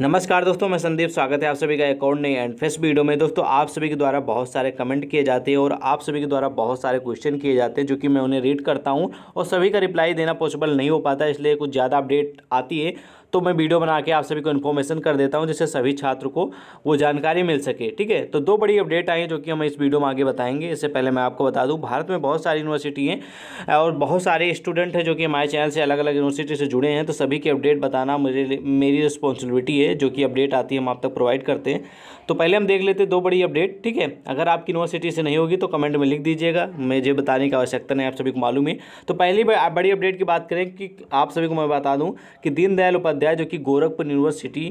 नमस्कार दोस्तों मैं संदीप स्वागत है आप सभी का एक और नई एंड फेस्ट वीडियो में दोस्तों आप सभी के द्वारा बहुत सारे कमेंट किए जाते हैं और आप सभी के द्वारा बहुत सारे क्वेश्चन किए जाते हैं जो कि मैं उन्हें रीड करता हूं और सभी का रिप्लाई देना पॉसिबल नहीं हो पाता इसलिए कुछ ज़्यादा अपडेट आती है तो मैं वीडियो बना के आप सभी को इन्फॉर्मेशन कर देता हूँ जिससे सभी छात्र को वो जानकारी मिल सके ठीक है तो दो बड़ी अपडेट आई जो कि हम इस वीडियो में आगे बताएंगे इससे पहले मैं आपको बता दूँ भारत में बहुत सारी यूनिवर्सिटी हैं और बहुत सारे स्टूडेंट हैं जो कि हमारे चैनल से अलग अलग यूनिवर्सिटी से जुड़े हैं तो सभी की अपडेट बताना मुझे मेरी रिस्पॉन्सिबिलिटी है जो कि अपडेट आती है हम आप तक प्रोवाइड करते हैं तो पहले हम देख लेते दो बड़ी अपडेट ठीक है अगर आपकी यूनिवर्सिटी से नहीं होगी तो कमेंट में लिख दीजिएगा मुझे बताने की आवश्यकता नहीं आप सभी को मालूम है तो पहली बड़ी अपडेट की बात करें कि आप सभी को मैं बता दूँ कि दीनदयाल उपाध्याय उपाध्याय जो कि गोरखपुर यूनिवर्सिटी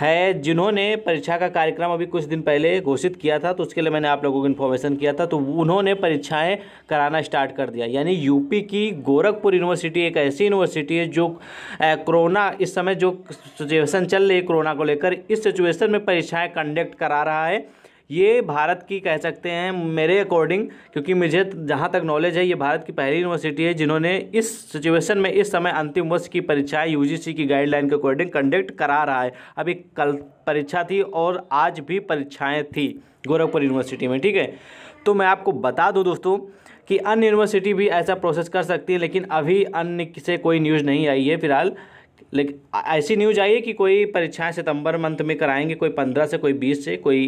है जिन्होंने परीक्षा का कार्यक्रम अभी कुछ दिन पहले घोषित किया था तो उसके लिए मैंने आप लोगों को इन्फॉर्मेशन किया था तो उन्होंने परीक्षाएं कराना स्टार्ट कर दिया यानी यूपी की गोरखपुर यूनिवर्सिटी एक ऐसी यूनिवर्सिटी है जो कोरोना इस समय जो सिचुएसन चल रही है कोरोना को लेकर इस सिचुएसन में परीक्षाएँ कंडक्ट करा रहा है ये भारत की कह सकते हैं मेरे अकॉर्डिंग क्योंकि मुझे जहाँ तक नॉलेज है ये भारत की पहली यूनिवर्सिटी है जिन्होंने इस सिचुएशन में इस समय अंतिम वर्ष की परीक्षाएं यूजीसी की गाइडलाइन के अकॉर्डिंग कंडक्ट करा रहा है अभी कल परीक्षा थी और आज भी परीक्षाएँ थी गोरखपुर यूनिवर्सिटी में ठीक है तो मैं आपको बता दूँ दोस्तों कि अन्य यूनिवर्सिटी भी ऐसा प्रोसेस कर सकती है लेकिन अभी अन्य से कोई न्यूज़ नहीं आई है फिलहाल लेकिन ऐसी न्यूज आई है कि कोई परीक्षाएं सितंबर मंथ में कराएंगे कोई पंद्रह से कोई बीस से कोई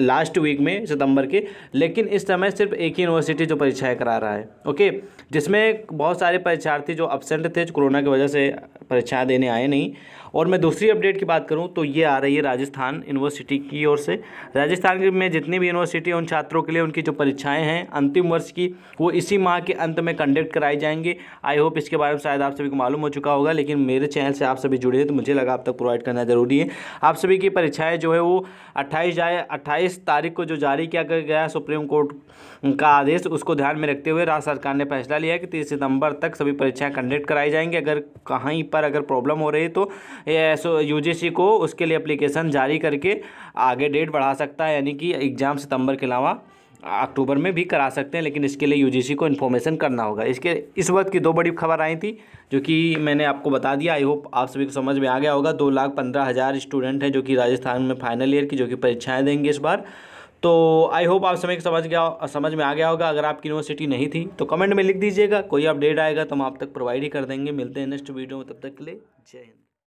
लास्ट वीक में सितंबर के लेकिन इस समय सिर्फ एक ही यूनिवर्सिटी जो परीक्षाएं करा रहा है ओके जिसमें बहुत सारे परीक्षार्थी जो अपसेंट थे कोरोना की वजह से परीक्षाएँ देने आए नहीं और मैं दूसरी अपडेट की बात करूँ तो ये आ रही है राजस्थान यूनिवर्सिटी की ओर से राजस्थान में जितनी भी यूनिवर्सिटी उन छात्रों के लिए उनकी जो परीक्षाएँ हैं अंतिम वर्ष की वो इसी माह के अंत में कंडक्ट कराई जाएंगी आई होप इसके बारे में शायद आप सभी को मालूम हो चुका होगा लेकिन मेरे चैनल से आप सभी जुड़े हैं तो मुझे लगा आप तक प्रोवाइड करना ज़रूरी है आप सभी की परीक्षाएँ जो है वो अट्ठाईस जाए अट्ठाईस तारीख को जो जारी किया गया सुप्रीम कोर्ट का आदेश उसको ध्यान में रखते हुए राज्य सरकार ने फैसला लिया कि तीस सितंबर तक सभी परीक्षाएँ कंडक्ट कराई जाएंगी अगर कहीं पर पर अगर प्रॉब्लम हो रही है तो यू को उसके लिए अप्लीकेशन जारी करके आगे डेट बढ़ा सकता है यानी कि एग्ज़ाम सितंबर के अलावा अक्टूबर में भी करा सकते हैं लेकिन इसके लिए यूजीसी को इन्फॉर्मेशन करना होगा इसके इस वक्त की दो बड़ी खबर आई थी जो कि मैंने आपको बता दिया आई होप आप सभी को समझ में आ गया होगा दो लाख पंद्रह हज़ार स्टूडेंट हैं जो कि राजस्थान में फाइनल ईयर की जो कि परीक्षाएं देंगे इस बार तो आई होप आप समय समझ गया समझ में आ गया होगा अगर आपकी यूनिवर्सिटी नहीं थी तो कमेंट में लिख दीजिएगा कोई अपडेट आएगा तो हम आप तक प्रोवाइड ही कर देंगे मिलते हैं नेक्स्ट वीडियो में तब तक के लिए जय हिंद